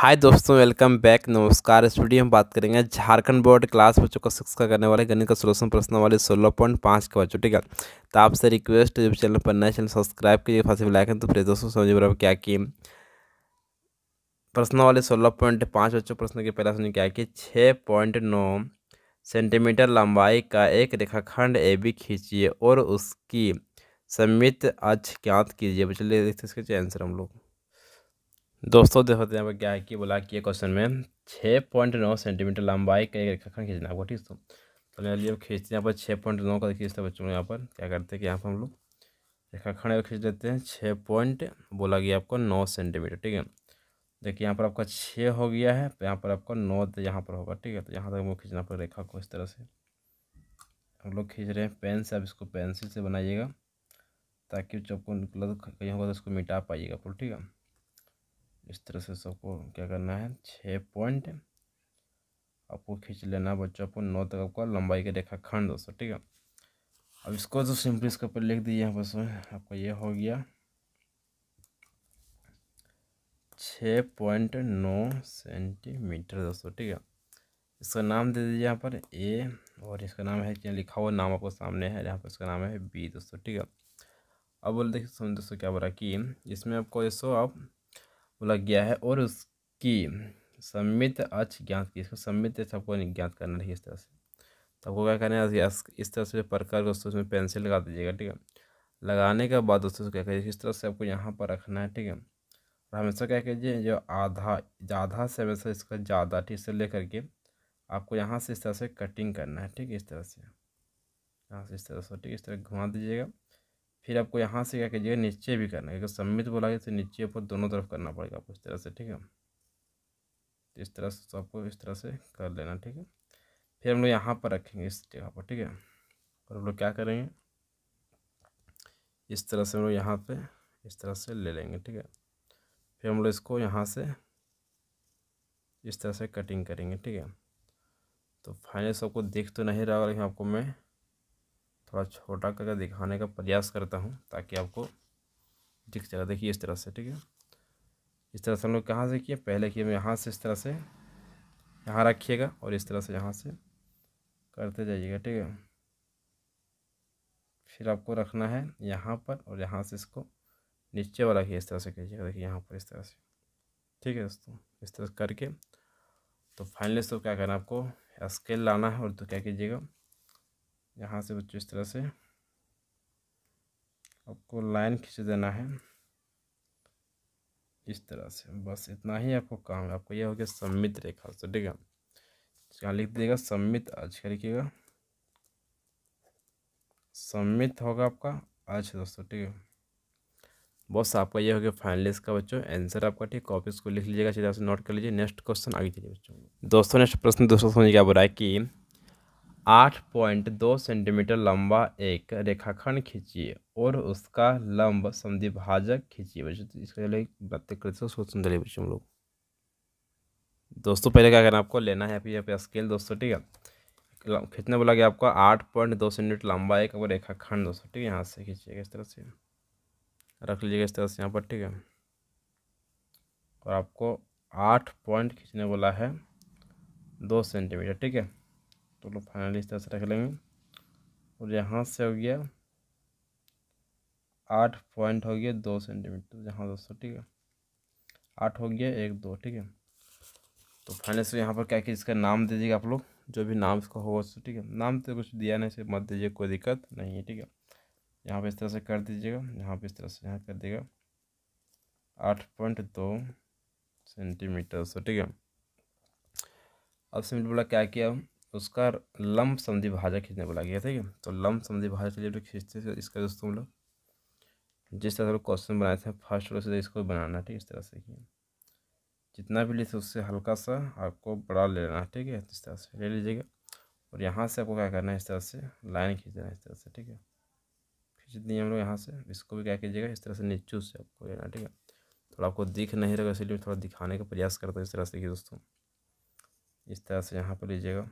हाय दोस्तों welcome back नमस्कार इस वीडियो में बात करेंगे झारखंड बोर्ड क्लास बच्चों का शिक्षा करने वाले गणित का सोलूशन प्रश्न वाले सोलह पॉइंट पाँच के बच्चों ठीक है तो आपसे रिक्वेस्ट जब चैनल पर नए चैनल सब्सक्राइब कीजिए फांसी लाइक तो फिर दोस्तों समझिए बराबर क्या कि प्रश्न वाले सोलह पॉइंट पाँच बच्चों प्रश्न के पहला समझिए क्या कि छः पॉइंट नौ सेंटीमीटर लंबाई का एक रेखाखंड ए बी खींचिए और उसकी सम्मित अच्छ ज्ञात कीजिए बच्चे देखते इसके आंसर हम लोग दोस्तों देख सकते हैं यहाँ पर क्या है कि बोला कि क्वेश्चन में छः पॉइंट नौ सेंटीमीटर लंबाई का एक रेखाखंड खींचना होगा ठीक है तो चलिए लिए खींचते हैं यहाँ पर छः पॉइंट नौ का खींचते हैं बच्चों यहाँ पर क्या करते हैं कि यहाँ पर हम लोग रेखाखंड खींच देते हैं छः पॉइंट बोला गया आपको नौ सेंटीमीटर ठीक है देखिए यहाँ पर आपका छः हो गया है तो यहाँ पर आपका नौ तो यहाँ पर होगा ठीक है तो यहाँ तक हमको खींचना पड़ेगा रेखा को इस तरह से हम लोग खींच रहे हैं पेन से आप इसको पेंसिल से बनाइएगा ताकि चौकों निकला मतलब कहीं होगा तो उसको मिटा पाइएगा फुल ठीक है इस तरह से सबको क्या करना है छः पॉइंट आपको खींच लेना है बच्चों आपको नौ तक आपका लंबाई का रेखा खंड दोस्तों ठीक है अब इसको जो सिंपली इसके ऊपर लिख दीजिए यहाँ बस आपका ये हो गया छः पॉइंट नौ सेंटीमीटर दोस्तों ठीक है इसका नाम दे दीजिए यहाँ पर ए और इसका नाम है क्या लिखा हुआ नाम आपको सामने है यहाँ पर इसका नाम है बी दोस्तों ठीक है अब बोल देखिए दोस्तों क्या बोला कि इसमें आपको जैसो आप लग गया है और उसकी सम्मित अच्छ ज्ञात की इसको सम्मित सबको ज्ञात करना है इस तरह से तो आपको क्या करना है इस तरह से प्रकार दोस्तों उसमें पेंसिल लगा दीजिएगा ठीक है लगाने के बाद दोस्तों क्या करिए इस तरह से आपको यहाँ पर रखना है ठीक है और हमेशा क्या कीजिए जो आधा ज़्यादा से हमेशा इसका ज़्यादा ठीक से ले करके आपको यहाँ से इस तरह से कटिंग करना है ठीक है इस तरह से यहाँ से इस तरह से ठीक है इस तरह घुमा दीजिएगा फिर आपको यहाँ से क्या कीजिएगा नीचे भी करना है क्योंकि सम्मित बोला गया तो नीचे ऊपर दोनों तरफ करना पड़ेगा आपको इस तरह से ठीक है तो इस तरह से सबको आपको इस तरह से कर लेना ठीक है फिर हम लोग यहाँ पर रखेंगे इस जगह पर ठीक है और हम लोग क्या करेंगे इस तरह से हम लोग यहाँ पर इस तरह से ले लेंगे ठीक है फिर हम लोग इसको यहाँ से इस तरह से कटिंग करेंगे ठीक है तो फाइनल सबको देख तो नहीं रहा लेकिन आपको मैं थोड़ा छोटा करके दिखाने का प्रयास करता हूँ ताकि आपको दिख जाए देखिए इस तरह से ठीक है इस तरह से हम लोग कहाँ से किए पहले किए यहाँ से इस तरह से यहाँ रखिएगा और इस तरह से यहाँ से करते जाइएगा ठीक है फिर आपको रखना है यहाँ पर और यहाँ से इसको नीचे वाला किया इस तरह से कीजिएगा देखिए यहाँ पर इस तरह से ठीक है दोस्तों इस तरह से करके तो फाइनली तो क्या करना आपको स्केल लाना है और तो क्या कीजिएगा यहाँ से बच्चों इस तरह से आपको लाइन खींच देना है इस तरह से बस इतना ही आपको काम है आपको यह हो गया सम्मित रेखा से तो ठीक है यहाँ लिख दीजिएगा सम्मित आज लिखिएगा सम्मित होगा आपका आज दोस्तों ठीक है बस आपका ये हो गया फाइनल का बच्चों आंसर आपका ठीक कॉपीज को लिख लीजिएगा से नोट कर लीजिए नेक्स्ट क्वेश्चन आगे चलिए बच्चों दोस्तों नेक्स्ट प्रश्न दोस्तों समझ क्या बोला है कि आठ पॉइंट दो सेंटीमीटर लंबा एक रेखाखंड खींचिए और उसका लंब संधिभाजक खींचिए बच्चों तो इसके लिए बातें करते सोचने चलिए बच्चों हम लोग दोस्तों पहले क्या करना आपको लेना है यहाँ पे स्केल दोस्तों ठीक है खींचने बोला गया आपको आठ पॉइंट दो सेंटीमीटर लंबा एक और रेखाखंड दोस्तों ठीक है यहाँ से खींचिएगा इस तरह से रख लीजिएगा इस तरह से यहाँ पर ठीक है और आपको आठ पॉइंट खींचने बोला है दो सेंटीमीटर ठीक है तो लोग फाइनली इस तरह से रख लेंगे और यहाँ से हो गया आठ पॉइंट हो गया दो सेंटीमीटर यहाँ दोस्तों ठीक है आठ हो गया एक दो ठीक है तो फाइनल से यहाँ पर क्या कि इसका नाम दीजिएगा आप लोग जो भी नाम इसका होगा उससे ठीक है नाम तो कुछ दिया नहीं से मत दीजिए कोई दिक्कत नहीं है ठीक है यहाँ पर इस तरह से कर दीजिएगा यहाँ पर इस तरह से यहाँ कर दीजिएगा आठ पॉइंट दो सेंटीमीटर सो ठीक है अब सिंपल बोला क्या किया उसका लंब समधि भाजा खींचने बोला गया ठीक है तो लम्ब समझी भाजा के तो खींचते थे इसका दोस्तों हम लोग जिस तरह से लोग क्वेश्चन बनाए थे फर्स्ट रो से इसको बनाना ठीक है इस तरह से ही जितना भी लेते उससे हल्का सा आपको बड़ा ले लेना ठीक है इस तरह से ले लीजिएगा और यहाँ से आपको क्या करना है इस तरह से लाइन खींच देना इस तरह से ठीक है खींच दिए हम लोग यहाँ से इसको भी क्या कीजिएगा इस तरह से नीचू से आपको लेना ठीक है थोड़ा आपको दिख नहीं रहेगा इसलिए थोड़ा दिखाने का प्रयास करता हूँ इस तरह से कि दोस्तों इस तरह से यहाँ पर लीजिएगा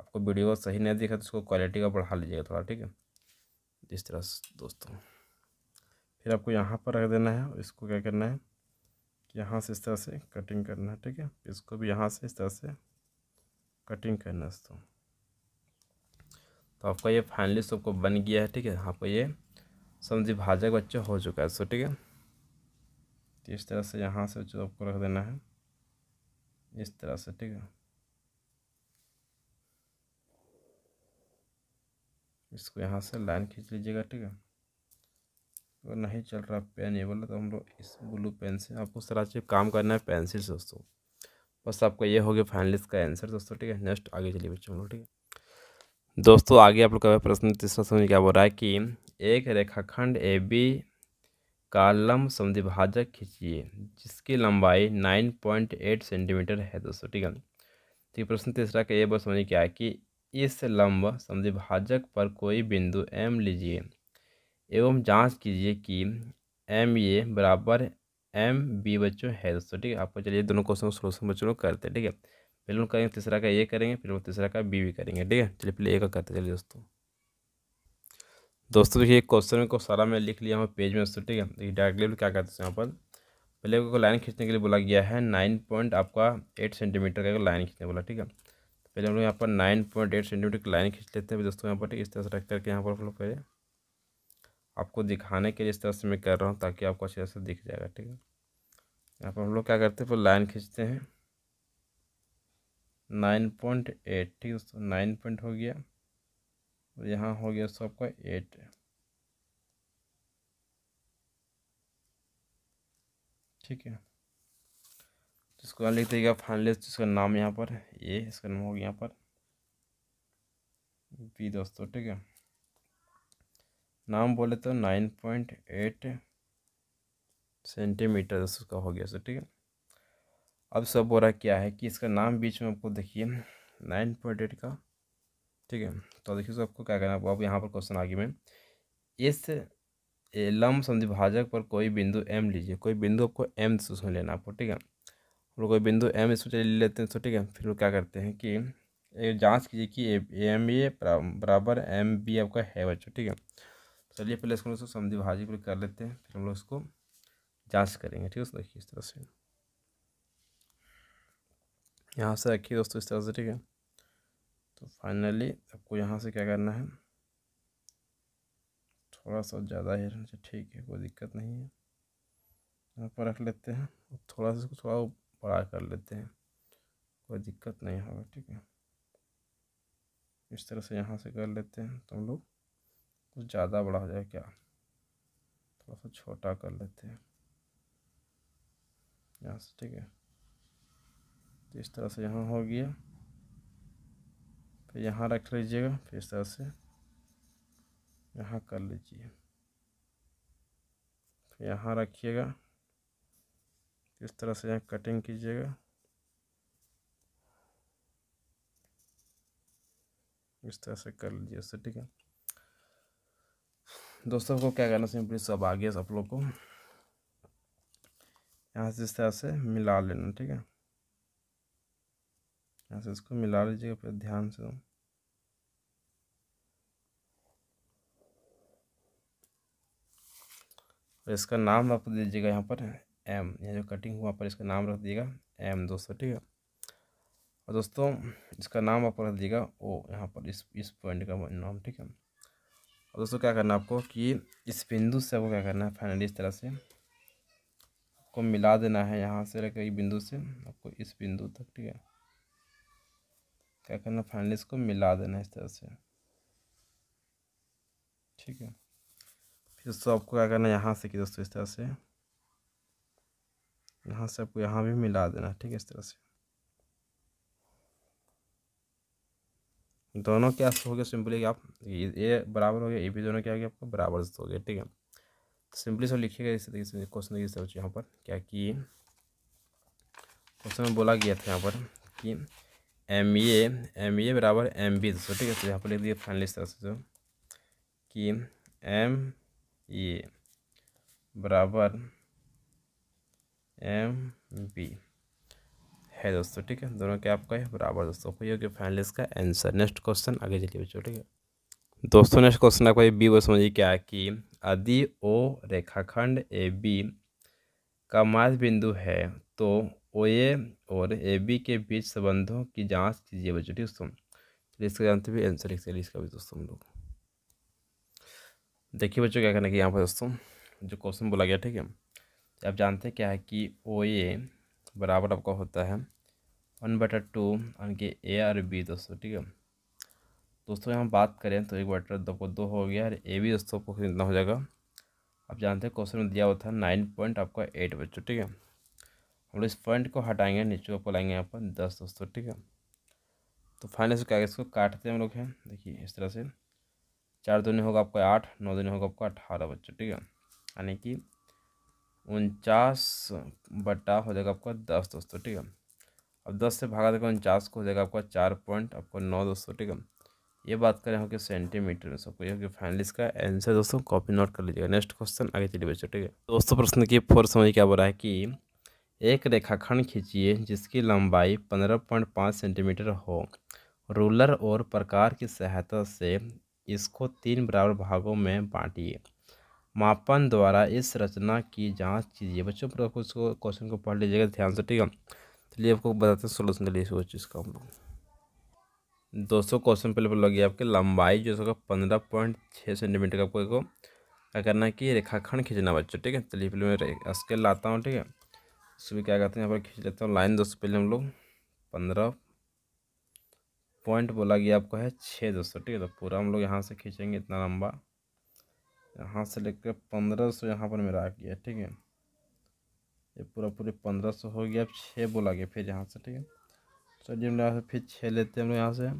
आपको वीडियो सही नहीं दिखा तो उसको क्वालिटी का बढ़ा लीजिएगा थोड़ा ठीक है इस तरह से दोस्तों फिर आपको यहाँ पर रख देना है इसको क्या करना है यहाँ से इस तरह से कटिंग करना है ठीक है इसको भी यहाँ से इस तरह से कटिंग करना है दोस्तों तो आपका ये फाइनली सबको बन गया है ठीक है आपका ये समझी भाजक बच्चा हो चुका है सो ठीक है तो इस तरह से यहाँ से आपको रख देना है इस तरह से ठीक है इसको यहाँ से लाइन खींच लीजिएगा ठीक है अगर नहीं चल रहा पेन ये बोला तो हम लोग इस ब्लू पेन से आपको सारा चीज़ काम करना है पेंसिल से दोस्तों बस आपका ये हो गया फाइनल इसका आंसर दोस्तों ठीक है नेक्स्ट आगे चलिए बच्चों हम लोग ठीक है दोस्तों आगे आप लोग का प्रश्न तीसरा समझ क्या बोल रहा है कि एक रेखाखंड ए बी का लंब समिभाजक खींचिए जिसकी लंबाई नाइन पॉइंट एट सेंटीमीटर है दोस्तों ठीक है ठीक तो प्रश्न तीसरा का ये बस समझ क्या है कि इस लंब समद्विभाजक पर कोई बिंदु एम लीजिए एवं जांच कीजिए कि एम ए बराबर एम बी बच्चों है दोस्तों ठीक है आपको चलिए दोनों क्वेश्चन सोलूशन बच्चों लोग करते हैं ठीक है पहले करेंगे तीसरा का ए करेंगे फिर तीसरा का बी भी करेंगे ठीक है चलिए पहले ए का करते चलिए दोस्तों दोस्तों देखिए क्वेश्चन को सारा मैं लिख लिया हूँ पेज में दोस्तों ठीक है देखिए डायरेक्टली क्या करते हैं यहाँ पर पहले को लाइन खींचने के लिए बोला गया है नाइन पॉइंट आपका एट सेंटीमीटर का लाइन खींचने बोला ठीक है पहले हम लोग यहाँ पर नाइन पॉइंट एट सेंटीमीटर की लाइन खींच लेते हैं दोस्तों यहाँ पर इस तरह से रख करके यहाँ पर हम लोग पहले आपको दिखाने के लिए इस तरह से मैं कर रहा हूँ ताकि आपको अच्छे से दिख जाएगा ठीक है यहाँ पर हम लोग क्या करते हैं फिर लाइन खींचते हैं नाइन पॉइंट एट ठीक है दोस्तों नाइन पॉइंट हो गया और यहाँ हो गया दोस्तों आपका एट ठीक है तो इसको लिख देगा फाइनलिस्ट जिसका नाम यहाँ पर है ये इसका नाम होगा यहाँ पर बी दोस्तों ठीक है नाम बोले तो नाइन पॉइंट एट सेंटीमीटर दोस्तों उसका हो गया सर ठीक है अब सब बोल रहा क्या है कि इसका नाम बीच में आपको देखिए नाइन पॉइंट एट का ठीक है तो देखिए सर आपको क्या करना है अब यहाँ पर क्वेश्चन आगे में इस लम संधिभाजक पर कोई बिंदु एम लीजिए कोई बिंदु आपको एम उसमें लेना आपको ठीक है और कोई बिंदु एम इसको ले लेते हैं तो ठीक है फिर वो क्या करते हैं कि जांच कीजिए कि ए एम ए बराबर एम बी आपका है बच्चों ठीक है चलिए पहले इसको समझी भाजी पूरी कर लेते हैं फिर हम लोग इसको जांच करेंगे ठीक है देखिए इस तरह से यहाँ से रखिए दोस्तों इस तरह से ठीक है तो फाइनली आपको यहाँ से क्या करना है थोड़ा सा ज़्यादा ही ठीक है कोई दिक्कत नहीं है यहाँ पर रख लेते हैं थोड़ा सा थोड़ा बड़ा कर लेते हैं कोई दिक्कत नहीं होगा ठीक है इस तरह से यहाँ से कर लेते हैं तो हम लोग कुछ ज़्यादा बड़ा हो जाए क्या थोड़ा सा छोटा कर लेते हैं यहाँ से ठीक है तो इस तरह से यहाँ हो गया फिर यहाँ रख लीजिएगा फिर इस तरह से यहाँ कर लीजिए फिर यहाँ रखिएगा इस तरह से यहाँ कटिंग कीजिएगा इस तरह से कर लीजिए इससे ठीक है दोस्तों को क्या करना सिंपली सब आ गया सब लोग को यहाँ से इस तरह से मिला लेना ठीक है यहाँ से इसको मिला लीजिएगा फिर ध्यान से इसका नाम आप दीजिएगा यहाँ पर एम यहाँ जो कटिंग हुआ पर इसका नाम रख दिएगा एम दोस्तों ठीक है और दोस्तों इसका नाम आप रख दीजिएगा ओ यहाँ पर इस इस पॉइंट का नाम ठीक है और दोस्तों क्या करना है आपको कि इस बिंदु से आपको क्या करना है फाइनली इस तरह से आपको मिला देना है यहाँ से रखे इस बिंदु से आपको इस बिंदु तक ठीक है क्या करना फाइनली इसको मिला देना है इस तरह से ठीक है फिर दोस्तों आपको क्या करना है यहाँ से कि दोस्तों इस तरह से यहाँ से आपको यहाँ भी मिला देना ठीक है इस तरह से दोनों क्या हो गया सिंपली आप ये, बराबर हो गया ये भी दोनों क्या हो गया आपको बराबर हो गया ठीक है तो सिंपली सब लिखिएगा इस तरीके से क्वेश्चन देखिए सब यहाँ पर क्या कि क्वेश्चन में बोला गया था यहाँ पर कि एम ए एम ए बराबर एम बी दोस्तों ठीक है तो यहाँ पर लिख दिए फाइनली इस तरह से जो कि एम ए बराबर एम बी है दोस्तों ठीक है दोनों के आपका है बराबर दोस्तों ये हो गया फाइनल इसका आंसर नेक्स्ट क्वेश्चन आगे चलिए बच्चों ठीक है दोस्तों नेक्स्ट क्वेश्चन आपका ये बी वो समझिए क्या कि यदि ओ रेखाखंड ए बी का माध्य बिंदु है तो ओ ए और ए बी के बीच संबंधों की जांच कीजिए बच्चों ठीक दोस्तों इसका जानते हुए आंसर लिख सकते इसका भी दोस्तों हम लोग देखिए बच्चों क्या करना कि यहाँ पर दोस्तों जो क्वेश्चन बोला गया ठीक है आप जानते क्या है कि ओ ए बराबर आपका होता है वन बटर टू यानी कि ए और बी दोस्तों ठीक है दोस्तों यहाँ बात करें तो एक बटर दो तो को दो हो गया और ए भी दोस्तों को कितना हो जाएगा आप जानते हैं क्वेश्चन में दिया हुआ था नाइन पॉइंट आपका एट बच्चों ठीक है हम लोग इस पॉइंट को हटाएंगे नीचे को लाएंगे यहाँ पर दस दोस्तों ठीक है तो फाइनल से क्या इसको काटते हैं हम लोग हैं देखिए इस तरह से चार दिन होगा आपका आठ नौ दिन होगा आपका अठारह बच्चों ठीक है यानी कि उनचास बटा हो जाएगा आपका दस दोस्तों ठीक है अब दस से भागा देगा उनचास को हो जाएगा आपका चार पॉइंट आपको नौ दोस्तों ठीक है ये बात करें हो कि सेंटीमीटर में सबको ये फाइनल इसका आंसर दोस्तों कॉपी नोट कर लीजिएगा नेक्स्ट क्वेश्चन आगे चलिए बच्चों ठीक है दोस्तों प्रश्न की फोर समझ क्या बोला रहा है कि एक रेखाखंड खींचिए जिसकी लंबाई पंद्रह पॉइंट पाँच सेंटीमीटर हो रूलर और प्रकार की सहायता से इसको तीन बराबर भागों में बांटिए मापन द्वारा इस रचना की जांच कीजिए बच्चों पूरा उसको क्वेश्चन को पढ़ लीजिएगा ध्यान से ठीक है चलिए आपको बताते हैं सोल्यूशन के लिए सोच इसका हम लोग दोस्तों क्वेश्चन पहले लग गया आपके लंबाई जो इसका पंद्रह पॉइंट छः सेंटीमीटर का आपको क्या करना है कि रेखाखंड खींचना बच्चों ठीक है चलिए पहले मैं स्केल लाता हूँ ठीक है उसमें क्या करते हैं यहाँ पर खींच लेता हूँ लाइन दोस्तों पहले हम लोग पंद्रह पॉइंट बोला गया आपको है छः दोस्तों ठीक है तो पूरा हम लोग यहाँ से खींचेंगे इतना लंबा यहाँ से लेकर पंद्रह सौ यहाँ पर मेरा आ गया ठीक है ये पूरा पूरे पंद्रह सौ हो गया अब छः बोला गया फिर यहाँ से ठीक है चलिए जी हम लोग यहाँ से फिर छः लेते हैं हम लोग यहाँ से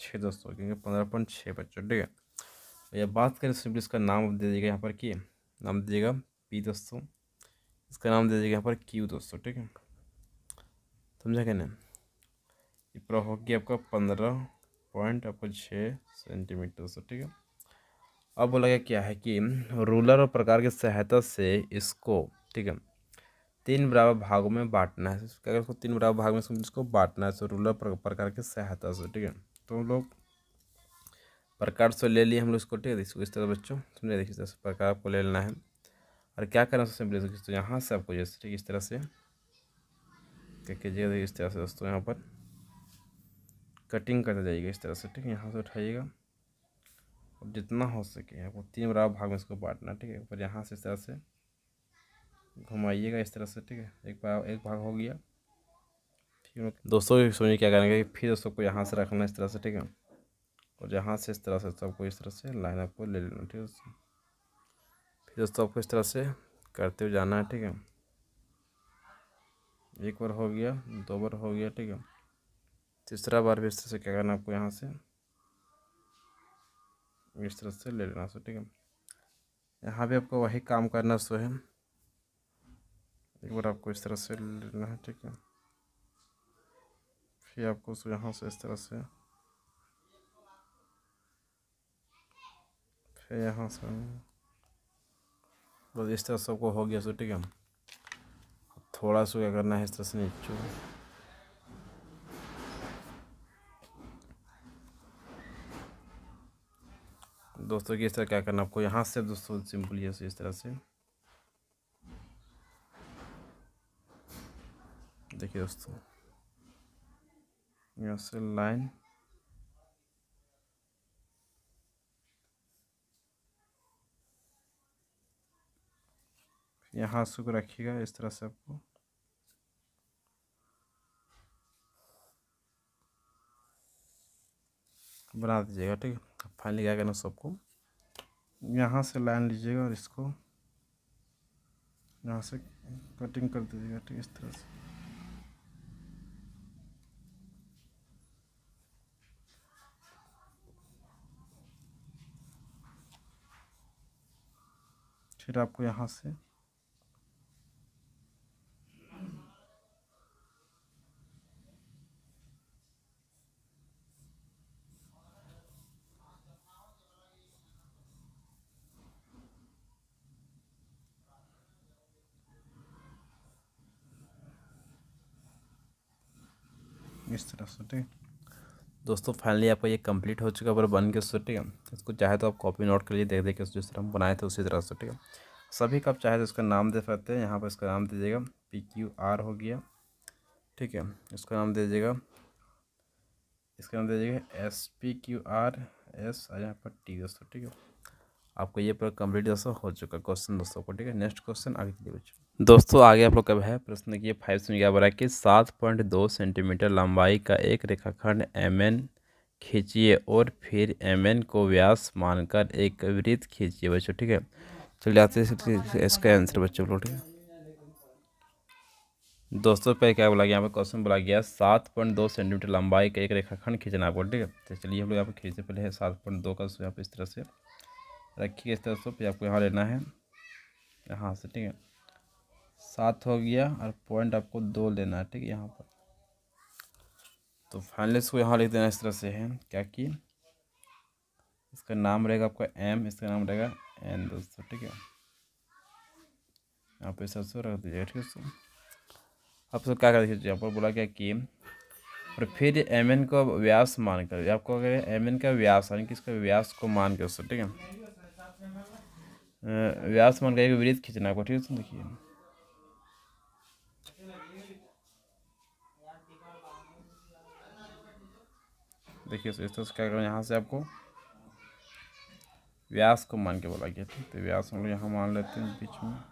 छः दस हो गए पंद्रह पॉइंट छः बच्चों ठीक है भैया बात करें सिंपली इसका नाम दे दीजिएगा यहाँ पर कि नाम दीजिएगा पी दोस्तों इसका नाम दे दीजिएगा यहाँ पर क्यू दोस्तों ठीक है समझा नहीं पूरा हो गया आपका पंद्रह पॉइंट आपको छः सेंटीमीटर से ठीक है अब बोला गया क्या है कि रूलर और प्रकार की सहायता से इसको ठीक है तीन बराबर भागों में बांटना है करें इसको तीन बराबर भाग में इसको बांटना है तो रूलर प्रकार की सहायता से ठीक है तो हम लोग प्रकार से ले लिए हम लोग इसको ठीक है इसको इस तरह बच्चों समझे देखिए इस तरह से प्रकार आपको ले लेना है और क्या करना है सिंपली तो यहाँ से आपको जैसे ठीक इस तरह से क्या कीजिएगा इस तरह से दोस्तों यहाँ पर कटिंग करते जाइएगा इस तरह से ठीक है यहाँ से उठाइएगा और जितना हो सके आपको तीन बराबर भाग में इसको बांटना ठीक है पर यहाँ से इस तरह से घुमाइएगा इस तरह से ठीक है एक बार एक भाग हो गया ठीक है दोस्तों सोनिए क्या करेंगे फिर सबको यहाँ से रखना इस तरह से ठीक है और यहाँ से इस तरह से सबको इस तरह से लाइन आपको ले लेना ठीक है फिर दोस्तों आपको इस तरह से करते हुए जाना है ठीक है एक बार हो गया दो बार हो गया ठीक है तीसरा बार भी इस तरह से क्या करना आपको यहाँ से इस तरह से ले लेना सो ठीक है यहाँ भी आपको वही काम करना सो है एक बार आपको इस तरह से लेना है ठीक है फिर आपको उसको यहाँ से इस तरह से फिर यहाँ से बस इस तरह से आपको हो गया सो ठीक है थोड़ा सा क्या करना है इस तरह से नीचे दोस्तों कि इस तरह क्या करना आपको यहाँ से दोस्तों सिंपली है इस तरह से देखिए दोस्तों यहाँ से लाइन यहाँ से को रखिएगा इस तरह से आपको बना दीजिएगा ठीक है फाइनली क्या करना सबको यहाँ से लाइन लीजिएगा और इसको यहाँ से कटिंग कर दीजिएगा ठीक इस तरह से फिर आपको यहाँ से इस तरह से ठीक दोस्तों फाइनली आपका ये कंप्लीट हो चुका है बन के उससे ठीक है इसको चाहे तो आप कॉपी नोट कर लीजिए देख देख के जिस तरह हम बनाए थे उसी तरह से ठीक है सभी का आप चाहे तो इसका नाम दे सकते हैं यहाँ पर इसका नाम दीजिएगा पी क्यू आर हो गया ठीक है इसका नाम दीजिएगा इसका नाम दे दीजिएगा S P Q R S और यहाँ पर टी दोस्तों ठीक है आपको ये पूरा कंप्लीट दोस्तों हो चुका क्वेश्चन दोस्तों को ठीक है नेक्स्ट क्वेश्चन आगे चलिए बच्चों दोस्तों आगे आप लोग कब है प्रश्न देखिए फाइव से क्या बोला कि सात पॉइंट दो सेंटीमीटर लंबाई का एक रेखाखंड एम एन खींचिए और फिर एम एन को व्यास मानकर एक वृत्त खींचिए बच्चों ठीक है चलिए आते इसका आंसर बच्चों बोलो ठीक है दोस्तों पे क्या बोला गया यहाँ पर क्वेश्चन बोला गया सात पॉइंट दो सेंटीमीटर लंबाई का एक रेखाखंड खींचना आपको ठीक है तो चलिए हम लोग यहाँ पर खींचते पहले है सात पॉइंट दो का तो यहाँ पर इस तरह से रखिए इस तरह से आपको यहाँ लेना है यहाँ से ठीक है सात हो गया और पॉइंट आपको दो लेना है ठीक है यहाँ पर तो फाइनली इसको यहाँ लिख देना इस तरह से है क्या कि इसका नाम रहेगा आपका एम इसका नाम रहेगा एन दोस्तों ठीक है यहाँ पे सरसों रख दीजिएगा ठीक है आप सब क्या कर दीजिए यहाँ पर बोला क्या कि और फिर एम एन का व्यास मान कर आपको अगर एम एन का व्यास यानी कि इसका व्यास को मान के दोस्तों ठीक है व्यास मान कर एक वृत्त खींचना आपको ठीक है देखिए देखिए इस तरह से क्या करो यहाँ से आपको व्यास को मान के बोला गया था तो व्यास हम लोग यहाँ मान लेते हैं बीच में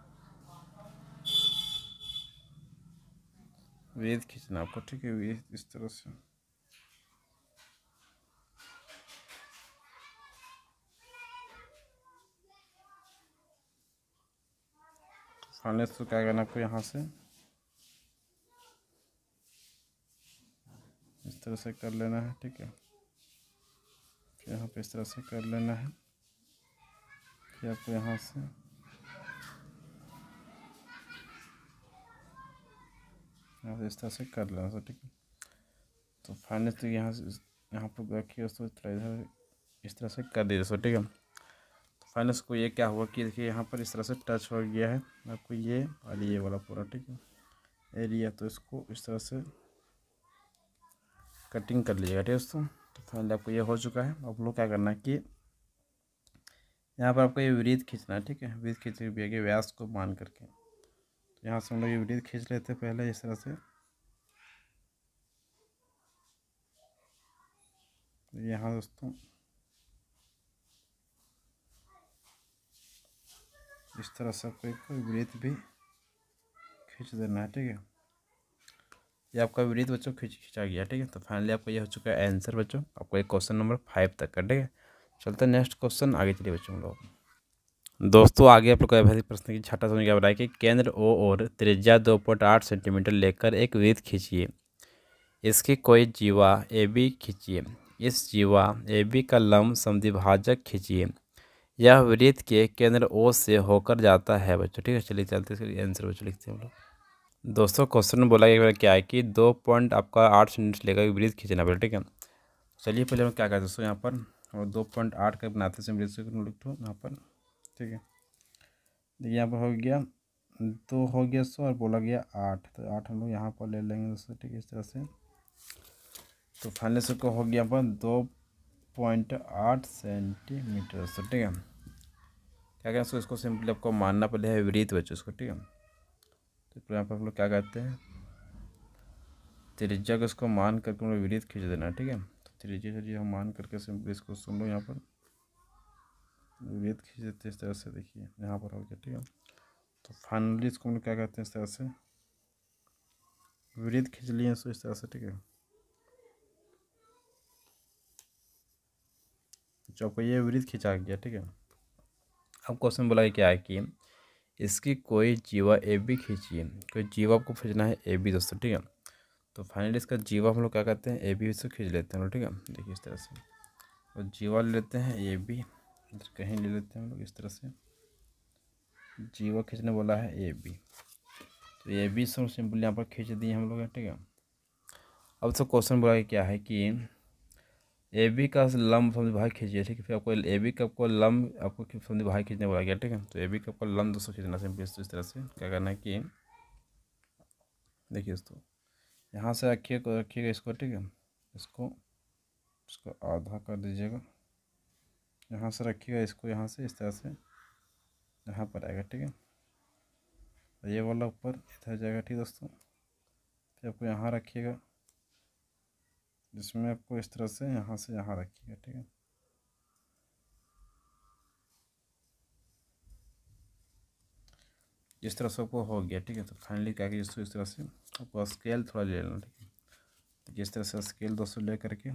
वेद खींचना आपको ठीक है वेद इस तरह से फाइनल तो क्या करना आपको यहाँ से इस तरह से कर लेना है ठीक है यहाँ पे इस तरह से कर लेना है कि आपको यहाँ से यहाँ से इस तरह से कर लेना सर ठीक है तो फाइनल तो यहाँ से यहाँ पर रखिए दोस्तों इधर इस तरह से कर दीजिए सर ठीक है तो फाइनल को ये क्या हुआ कि देखिए यहाँ पर इस तरह से टच हो गया है आपको ये और ये वाला पूरा ठीक है एरिया तो इसको इस तरह से कटिंग कर लीजिएगा ठीक है दोस्तों फाइनली आपको ये हो चुका है आप लोग क्या करना है कि यहाँ पर आपको ये वृद्ध खींचना है ठीक है वृद्ध खींच के व्यास को मान करके तो यहाँ से हम लोग ये वृद्ध खींच लेते हैं पहले इस तरह से तो यहाँ दोस्तों इस तरह से आपको एक वृत्त भी खींच देना है ठीक है ये आपका विरीत बच्चों खींच खिंचा गया ठीक है तो फाइनली आपका ये हो चुका है आंसर बच्चों आपको एक क्वेश्चन नंबर फाइव तक का ठीक है चलते नेक्स्ट क्वेश्चन आगे चलिए बच्चों हम लोग दोस्तों आगे आप लोग का अभ्यास प्रश्न की छठा समझ के बनाए कि केंद्र ओ और त्रिज्या दो पॉइंट आठ सेंटीमीटर लेकर एक वृत्त खींचिए इसकी कोई जीवा ए बी खींचिए इस जीवा ए बी का लंब समिभाजक खींचिए यह वृत्त के केंद्र ओ से होकर जाता है बच्चों ठीक है चलिए चलते आंसर बच्चों लिखते हैं हम लोग दोस्तों क्वेश्चन में बोला गया क्या है कि दो पॉइंट आपका आठ यूनिट लेकर ब्रिज खींचना पड़ेगा ठीक है चलिए पहले हम क्या करें दोस्तों यहाँ पर और दो पॉइंट आठ का बनाते हैं ब्रिज यहाँ पर ठीक है देखिए यहाँ पर हो गया दो हो गया सो और बोला गया आठ तो आठ हम लोग यहाँ पर ले लेंगे दोस्तों ठीक है इस तरह से तो फाइनल सबको हो गया पर दो पॉइंट आठ सेंटीमीटर दोस्तों ठीक है क्या कहें इसको सिंपली आपको मानना पड़ेगा विरीत बच्चों को ठीक है तो यहाँ पर हम लोग क्या करते हैं त्रिज्या को इसको मान करके हम लोग विरीत खींच देना ठीक है तो त्रिज्या से हम मान करके इसको सुन लो यहाँ पर विरीत खींच देते हैं इस तरह से देखिए यहाँ पर हो गया ठीक है तो फाइनली इसको हम लोग क्या करते हैं इस तरह से विरीत खींच लिए इसको इस तरह से ठीक है जो आपको ये विरीत खिंचा गया ठीक है अब क्वेश्चन बोला क्या है कि इसकी कोई जीवा ए बी खींचिए कोई जीवा आपको खींचना है ए बी दोस्तों ठीक है तो फाइनली इसका जीवा हम लोग क्या करते हैं ए बी इसको खींच लेते हैं लोग ठीक है देखिए इस तरह से और जीवा ले लेते हैं ए बी कहीं ले लेते हैं हम लोग इस तरह से जीवा खींचने वाला है ए बी तो ए बी सो सिंपल यहाँ पर खींच दिए हम लोग ठीक है अब सब क्वेश्चन बोला क्या है कि ए बी का लम्ब समझ बाहर खींचिए ठीक है फिर आपको ए बी कप को लम्ब आपको समझ बाहर खींचने बोला गया ठीक है तो ए बी कप को लम्ब दोस्तों खींचना सिंपल तो इस तरह से क्या करना है कि देखिए दोस्तों यहाँ से रखिए रखिएगा इसको ठीक है इसको इसको आधा कर दीजिएगा यहाँ से रखिएगा इसको यहाँ से इस तरह से यहाँ पर आएगा ठीक है ये वाला ऊपर इधर जाएगा ठीक दोस्तों फिर आपको यहाँ रखिएगा जिसमें आपको इस तरह से यहाँ से यहाँ रखिएगा ठीक है इस तरह से आपको हो गया ठीक है तो फाइनली क्या किया दोस्तों इस तरह से आपको स्केल थोड़ा ले लेना ठीक है तो जिस तरह से स्केल दोस्तों ले करके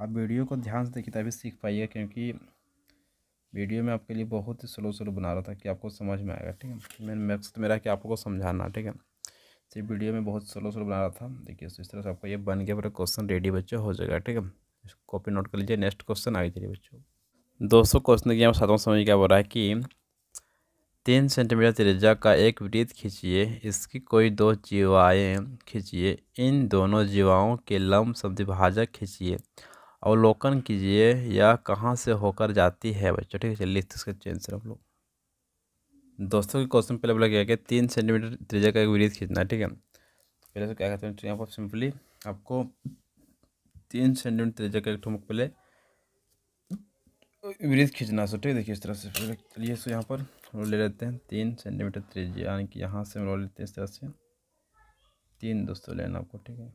आप वीडियो को ध्यान से देखिए तभी सीख पाइए क्योंकि वीडियो में आपके लिए बहुत ही स्लो स्लो बना रहा था कि आपको समझ में आएगा ठीक है मेन मैक्स तो मेरा कि आपको समझाना ठीक है सिर्फ वीडियो में बहुत स्लो स्लो बना रहा था देखिए तो इस तरह से आपका ये बन गया पूरा क्वेश्चन रेडी बच्चों हो जाएगा ठीक है इसको कॉपी नोट कर लीजिए नेक्स्ट क्वेश्चन आगे चलिए बच्चों दोस्तों क्वेश्चन देखिए सातवां समझ क्या बोल रहा है कि तीन सेंटीमीटर त्रिज्या का एक वृत्त खींचिए इसकी कोई दो जीवाएँ खींचिए इन दोनों जीवाओं के लम्ब सब्धिभाजक खींचिए अवलोकन कीजिए या कहाँ से होकर जाती है बच्चों ठीक है चलिए तो इसका चेंज सर हम लोग दोस्तों के क्वेश्चन पहले बोला गया कि तीन सेंटीमीटर त्रिज्या का एक वृत्त खींचना ठीक है पहले से तो क्या कहते हैं यहाँ पर सिंपली आपको तीन सेंटीमीटर त्रिज्या का एक ठुमक पहले वृत्त खींचना सो ठीक देखिए इस तरह से फिर चलिए सो यहाँ पर ले लेते हैं तीन सेंटीमीटर त्रिज्या यानी कि यहाँ से हम रोल लेते हैं इस तरह से तीन दोस्तों लेना आपको ठीक है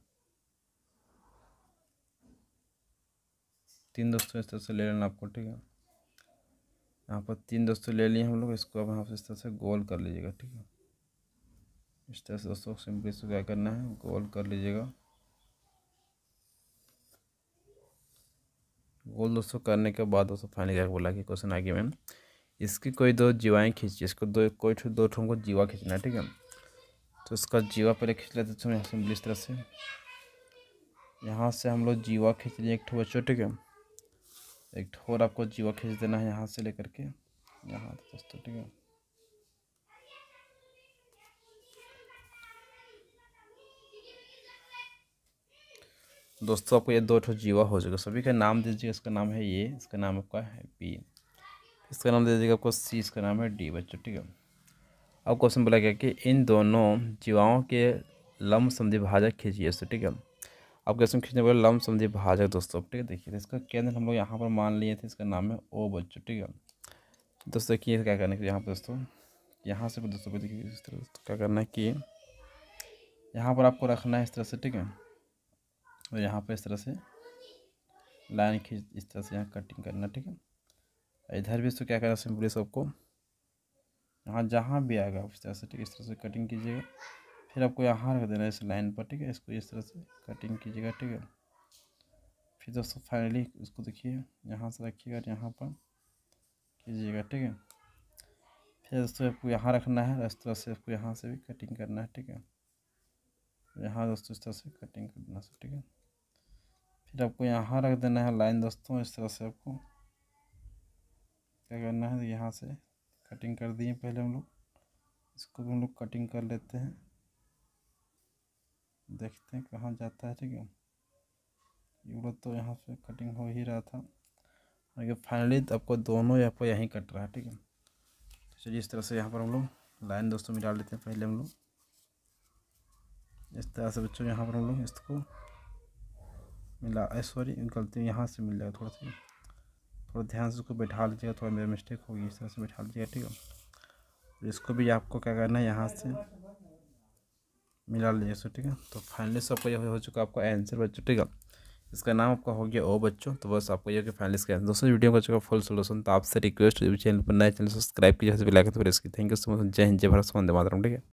तीन दोस्तों इस तरह से ले लेना आपको ठीक है यहाँ पर तीन दोस्तों ले लिए हम लोग इसको अब यहाँ से इस तरह से गोल कर लीजिएगा ठीक है इस तरह से दोस्तों सिंपली इसको क्या करना है गोल कर लीजिएगा गोल दोस्तों करने के बाद दोस्तों फाइनली क्या बोला कि क्वेश्चन आगे मैम इसकी कोई दो जीवाएँ खींची इसको दो कोई दो ठों को जीवा खींचना है ठीक है तो इसका जीवा पहले खींच लेते हैं तो सिंपली इस तरह से यहाँ से हम लोग जीवा खींच लिए एक ठो बच्चों ठीक है एक ठोर आपको जीवा खींच देना है यहाँ से लेकर के यहाँ दोस्तों ठीक है दोस्तों आपको ये दो ठो जीवा हो जाएगा सभी का नाम दीजिएगा इसका नाम है ये इसका नाम आपका है बी इसका नाम दे दीजिएगा आपको सी इसका नाम है डी बच्चों ठीक है अब क्वेश्चन बोला गया कि इन दोनों जीवाओं के संधि भाजक खींचिए ठीक है अब कैसे खींचने वाले लम समझे भाजक दोस्तों ठीक है देखिए इसका केंद्र हम लोग यहाँ पर मान लिए थे इसका नाम है ओ बच्चो ठीक है दोस्तों देखिए क्या करना है यहाँ पर दोस्तों यहाँ से दोस्तों देखिए इस तरह तो क्या करना है कि यहाँ पर आपको रखना है इस तरह से ठीक है और यहाँ पर इस तरह से लाइन खींच इस तरह से यहाँ कटिंग करना ठीक है इधर भी इसको क्या करना सिंपली सबको यहाँ जहाँ भी आएगा इस तरह से ठीक है इस तरह से कटिंग कीजिएगा फिर आपको यहाँ रख देना है इस लाइन पर ठीक है इसको इस तरह से कटिंग कीजिएगा ठीक है फिर दोस्तों फाइनली उसको देखिए यहाँ से रखिएगा यहाँ पर कीजिएगा ठीक है फिर दोस्तों आपको यहाँ रखना है इस तरह से आपको यहाँ से भी कटिंग करना है ठीक है यहाँ दोस्तों इस तरह से कटिंग करना है ठीक है फिर आपको यहाँ रख देना है लाइन दोस्तों इस तरह से आपको क्या करना है यहाँ से कटिंग कर दिए पहले हम लोग इसको भी हम लोग कटिंग कर लेते हैं देखते हैं कहाँ जाता है ठीक है ये तो यहाँ से कटिंग हो ही रहा था और फाइनली तो आपको दोनों या आपको यहीं कट रहा है ठीक है तो चलिए इस तरह से यहाँ पर हम लोग लाइन दोस्तों में डाल लेते हैं पहले हम लोग इस तरह से बच्चों यहाँ पर हम लोग इसको मिला सॉरी गलती यहाँ से मिल जाएगा थोड़ा सा थोड़ा ध्यान से उसको बैठा लीजिएगा थोड़ा मेरा मिस्टेक होगी इस तरह से बैठा लीजिएगा ठीक है इसको भी आपको क्या करना है यहाँ से मिला लीजिए इसको ठीक है तो फाइनली सबका ये हो चुका आपका आंसर बच्चों ठीक है इसका नाम आपका हो गया ओ बच्चों तो बस आपको ये कि फाइनली इसका आंसर दोस्तों वीडियो का चुका फुल सोल्यूशन तो आपसे रिक्वेस्ट चैनल पर नए चैनल सब्सक्राइब कीजिए लाइक फिर इसकी थैंक यू सो मच जय हिंद जय भारत वंदे मातरम ठीक है